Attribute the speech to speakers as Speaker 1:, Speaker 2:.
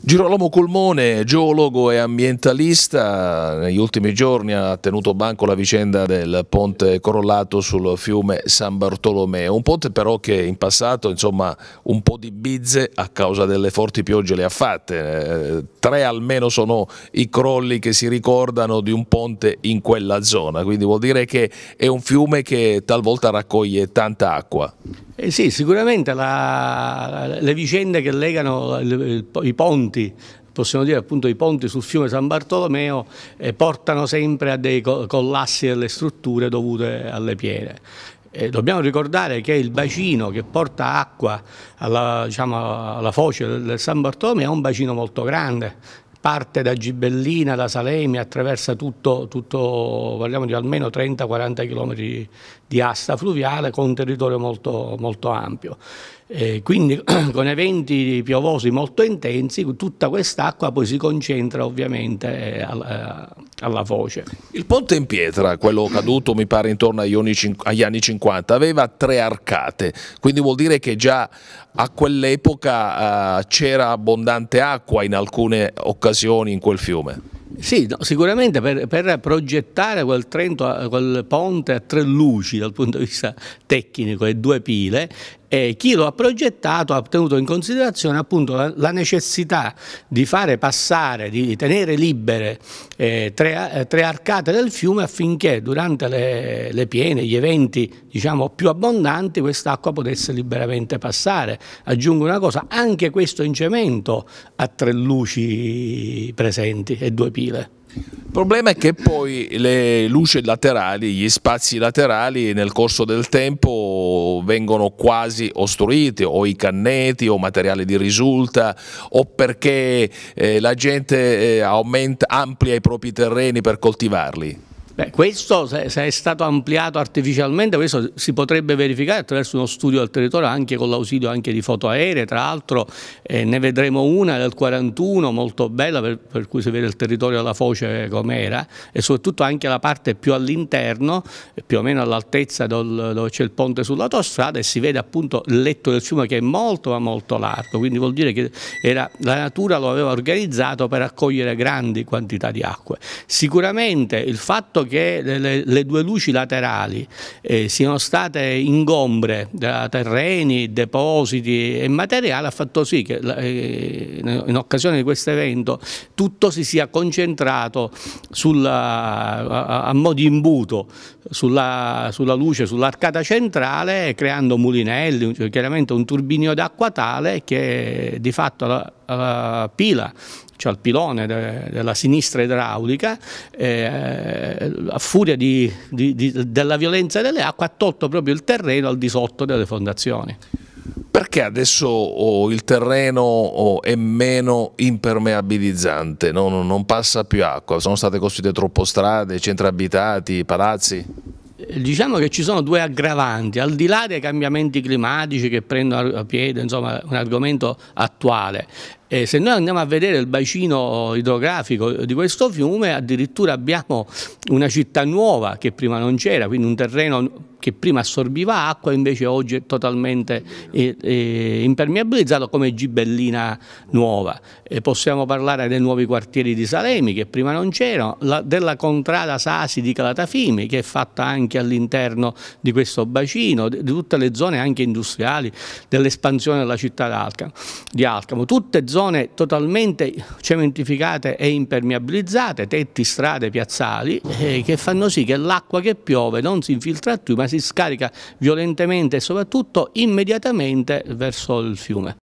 Speaker 1: Girolamo Colmone, geologo e ambientalista, negli ultimi giorni ha tenuto banco la vicenda del ponte crollato sul fiume San Bartolomeo, un ponte però che in passato insomma, un po' di bizze a causa delle forti piogge le ha fatte, eh, tre almeno sono i crolli che si ricordano di un ponte in quella zona, quindi vuol dire che è un fiume che talvolta raccoglie tanta acqua.
Speaker 2: Eh sì, sicuramente la, le vicende che legano il, il, i ponti possiamo dire appunto i ponti sul fiume San Bartolomeo eh, portano sempre a dei collassi delle strutture dovute alle piene. E eh, dobbiamo ricordare che il bacino che porta acqua alla, diciamo, alla foce del San Bartolomeo è un bacino molto grande, parte da Gibellina, da Salemi, attraversa tutto, tutto parliamo di almeno 30-40 km di asta fluviale con un territorio molto, molto ampio. E quindi con eventi piovosi molto intensi tutta quest'acqua poi si concentra ovviamente eh, eh, alla voce.
Speaker 1: Il ponte in pietra, quello caduto mi pare intorno agli anni 50, aveva tre arcate, quindi vuol dire che già a quell'epoca eh, c'era abbondante
Speaker 2: acqua in alcune occasioni in quel fiume. Sì, no, sicuramente per, per, progettare quel, Trento, quel ponte a tre luci dal punto di vista tecnico e due pile e chi lo ha progettato ha tenuto in considerazione appunto la, necessità di fare passare, di tenere libere eh, tre, eh, tre, arcate del fiume affinché durante le, le piene, gli eventi diciamo, più abbondanti, quest'acqua potesse liberamente passare. Aggiungo una cosa, anche questo in cemento ha tre luci presenti e due pile. Il problema è che poi
Speaker 1: le luci laterali, gli spazi laterali nel corso del tempo vengono quasi ostruiti o i canneti o materiale di risulta o perché eh, la gente eh, aumenta, amplia i propri terreni per coltivarli.
Speaker 2: Beh, questo se, se, è stato ampliato artificialmente, questo si potrebbe verificare attraverso uno studio del territorio anche con l'ausilio anche di foto aeree, tra l'altro eh, ne vedremo una del 41 molto bella per, per, cui si vede il territorio della foce com'era e soprattutto anche la parte più all'interno, eh, più o meno all'altezza dove c'è il ponte sull'autostrada e si vede appunto il letto del fiume che è molto ma molto largo, quindi vuol dire che era, la natura lo aveva organizzato per accogliere grandi quantità di acque. Sicuramente il fatto che che le, le, le due luci laterali eh, siano state ingombre da terreni, depositi e materiale ha fatto sì che eh, in occasione di questo evento tutto si sia concentrato sulla, a, a mo' di imbuto sulla, sulla luce, sull'arcata centrale creando mulinelli, cioè chiaramente un turbinio d'acqua tale che di fatto alla eh, pila, cioè al pilone de, della sinistra idraulica, eh, a furia di, di, di, della violenza delle acque ha tolto proprio il terreno al di sotto delle fondazioni.
Speaker 1: Perché adesso oh, il terreno oh, è meno impermeabilizzante, no? non, non passa più acqua, sono state costruite troppo strade, centri abitati, palazzi?
Speaker 2: Eh, diciamo che ci sono due aggravanti, al di là dei cambiamenti climatici che prendono a piede, insomma, un argomento attuale, e eh, se noi andiamo a vedere il bacino idrografico di questo fiume, addirittura abbiamo una città nuova che prima non c'era, quindi un terreno che prima assorbiva acqua e invece oggi è totalmente eh, eh impermeabilizzato come gibellina nuova. E eh, possiamo parlare dei nuovi quartieri di Salemi che prima non c'erano, della contrada Sasi di Calatafimi che è fatta anche all'interno di questo bacino, di, tutte le zone anche industriali, dell'espansione della città di Alcamo tutte zone zone totalmente cementificate e impermeabilizzate, tetti, strade, piazzali, eh, che fanno sì che l'acqua che piove non si infiltra più ma si scarica violentemente e soprattutto immediatamente verso il fiume.